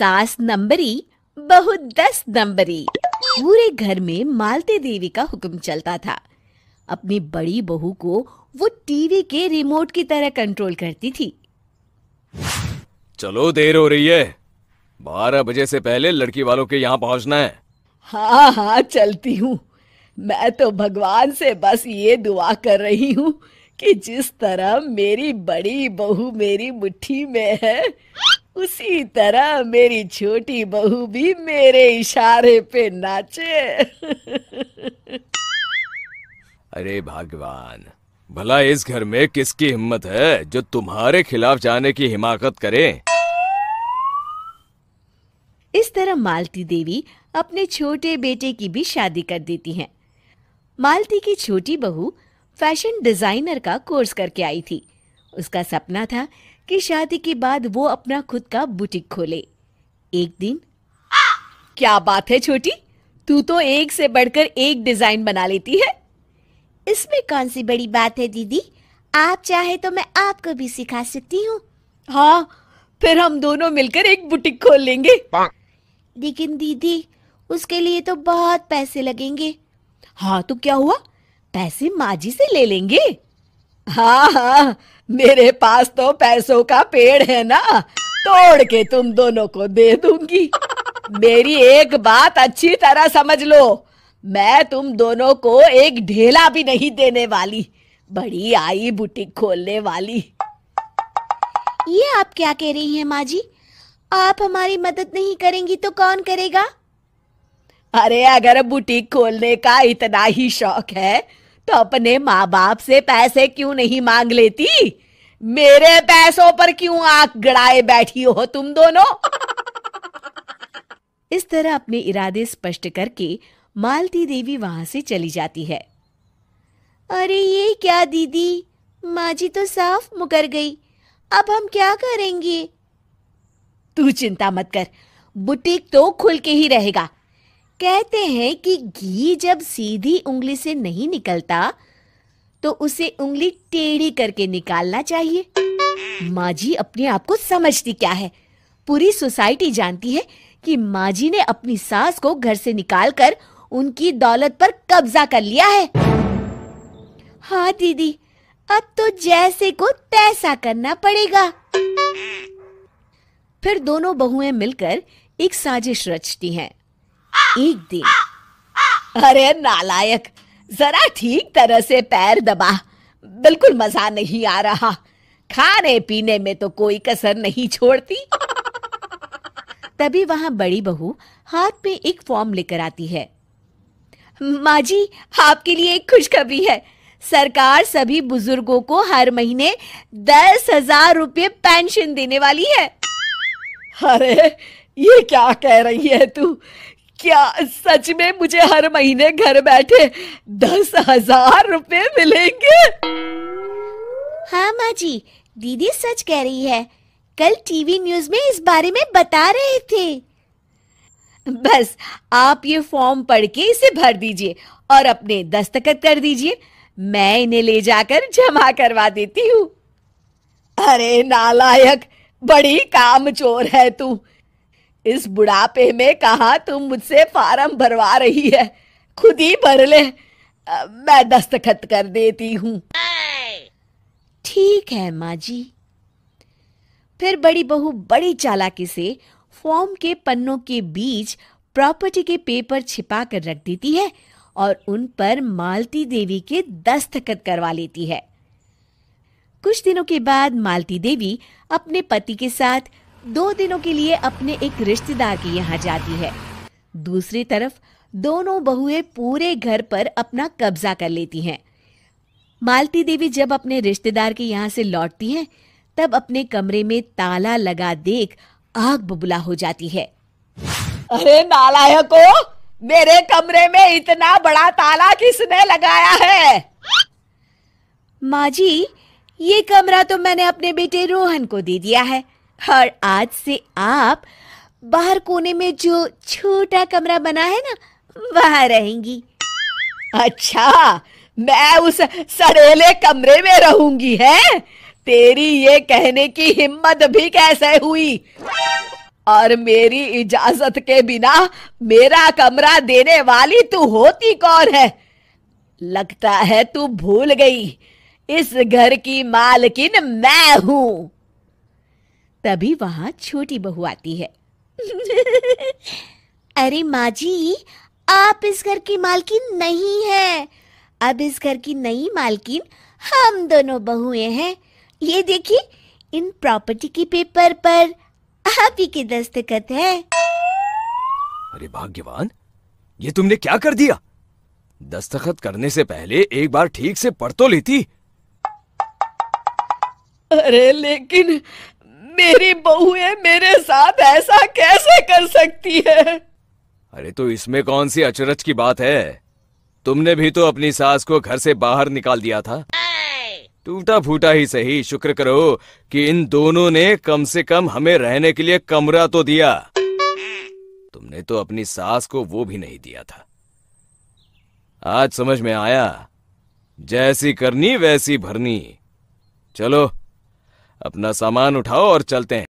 सास नंबरी बहु दस नंबरी पूरे घर में मालते देवी का हुक्म चलता था अपनी बड़ी बहू को वो टीवी के रिमोट की तरह कंट्रोल करती थी चलो देर हो रही है बारह बजे से पहले लड़की वालों के यहाँ पहुँचना है हाँ हाँ चलती हूँ मैं तो भगवान से बस ये दुआ कर रही हूँ कि जिस तरह मेरी बड़ी बहू मेरी मुट्ठी में है उसी तरह मेरी छोटी बहू भी मेरे इशारे पे नाचे अरे भगवान भला इस घर में किसकी हिम्मत है जो तुम्हारे खिलाफ जाने की हिमाकत करे इस तरह मालती देवी अपने छोटे बेटे की भी शादी कर देती हैं। मालती की छोटी बहू फैशन डिजाइनर का कोर्स करके आई थी उसका सपना था कि शादी के बाद वो अपना खुद का बुटीक खोले एक दिन क्या बात है छोटी तू तो एक से बढ़कर एक डिजाइन बना लेती है इसमें कौन सी बड़ी बात है दीदी आप चाहे तो मैं आपको भी सिखा सकती हूँ हाँ फिर हम दोनों मिलकर एक बुटीक खोल लेंगे लेकिन दीदी उसके लिए तो बहुत पैसे लगेंगे हाँ तो क्या हुआ पैसे माजी से ले लेंगे हाँ हाँ मेरे पास तो पैसों का पेड़ है ना तोड़ के तुम दोनों को दे दूंगी मेरी एक बात अच्छी तरह समझ लो मैं तुम दोनों को एक ढेला भी नहीं देने वाली बड़ी आई बुटीक खोलने वाली ये आप क्या कह रही हैं माँ जी आप हमारी मदद नहीं करेंगी तो कौन करेगा अरे अगर बुटीक खोलने का इतना ही शौक है तो अपने माँ बाप से पैसे क्यों नहीं मांग लेती मेरे पैसों पर क्यों आग गड़ाए बैठी हो तुम दोनों इस तरह अपने इरादे स्पष्ट करके मालती देवी वहां से चली जाती है अरे ये क्या दीदी माँ जी तो साफ मुकर गई अब हम क्या करेंगे तू चिंता मत कर बुटीक तो खुल के ही रहेगा कहते हैं कि घी जब सीधी उंगली से नहीं निकलता तो उसे उंगली टेढ़ी करके निकालना चाहिए माँ जी अपने आप को समझती क्या है पूरी सोसाइटी जानती है कि माँ जी ने अपनी सास को घर से निकालकर उनकी दौलत पर कब्जा कर लिया है हाँ दीदी अब तो जैसे को तैसा करना पड़ेगा फिर दोनों बहुएं मिलकर एक साजिश रचती हैं एक दिन अरे नालायक जरा ठीक तरह से पैर दबा बिल्कुल मजा नहीं आ रहा खाने पीने में तो कोई कसर नहीं छोड़ती तभी वहां बड़ी बहू हाथ में एक फॉर्म लेकर आती है माँ जी आपके लिए एक खुशखबरी है सरकार सभी बुजुर्गों को हर महीने दस हजार रुपये पेंशन देने वाली है अरे ये क्या कह रही है तू क्या सच में मुझे हर महीने घर बैठे दस हजार रुपए मिलेंगे हाँ माँ जी दीदी सच कह रही है कल टीवी न्यूज में इस बारे में बता रहे थे बस आप ये फॉर्म पढ़ के इसे भर दीजिए और अपने दस्तखत कर दीजिए मैं इन्हें ले जाकर जमा करवा देती हूँ अरे नालायक बड़ी काम चोर है तू इस बुढ़ापे में कहा तुम मुझसे फार्म भरवा रही है खुद ही भर ले मैं दस्तखत कर देती हूँ ठीक है माँ जी फिर बड़ी बहू बड़ी चालाकी से फॉर्म के पन्नों के बीच प्रॉपर्टी के पेपर छिपा कर रख देती है और उन पर मालती देवी के दस्तखत करवा लेती है कुछ दिनों के बाद मालती देवी अपने पति के साथ दो दिनों के लिए अपने एक रिश्तेदार के यहाँ जाती है दूसरी तरफ दोनों बहुएं पूरे घर पर अपना कब्जा कर लेती हैं मालती देवी जब अपने रिश्तेदार के यहाँ से लौटती हैं तब अपने कमरे में ताला लगा देख आग बबुला हो जाती है अरे नालायको मेरे कमरे में इतना बड़ा ताला किसने लगाया है माँ जी ये कमरा तो मैंने अपने बेटे रोहन को दे दिया है और आज से आप बाहर कोने में जो छोटा कमरा बना है ना वहां रहेंगी अच्छा मैं उस सड़ेले कमरे में रहूंगी है तेरी ये कहने की हिम्मत भी कैसे हुई और मेरी इजाजत के बिना मेरा कमरा देने वाली तू होती कौन है लगता है तू भूल गई इस घर की मालकिन मैं हूं तभी वहाँ छोटी बहू आती है अरे माँ जी आप इस घर की मालकिन नहीं है अब इस घर की नई मालकिन हम दोनों बहुएं हैं ये देखिए इन प्रॉपर्टी के पेपर पर आप ही के दस्तखत है अरे भाग्यवान ये तुमने क्या कर दिया दस्तखत करने से पहले एक बार ठीक से पढ़ तो लेती अरे लेकिन मेरी बहुएं मेरे साथ ऐसा कैसे कर सकती है अरे तो इसमें कौन सी अचरज की बात है तुमने भी तो अपनी सास को घर से बाहर निकाल दिया था टूटा फूटा ही सही शुक्र करो कि इन दोनों ने कम से कम हमें रहने के लिए कमरा तो दिया तुमने तो अपनी सास को वो भी नहीं दिया था आज समझ में आया जैसी करनी वैसी भरनी चलो अपना सामान उठाओ और चलते हैं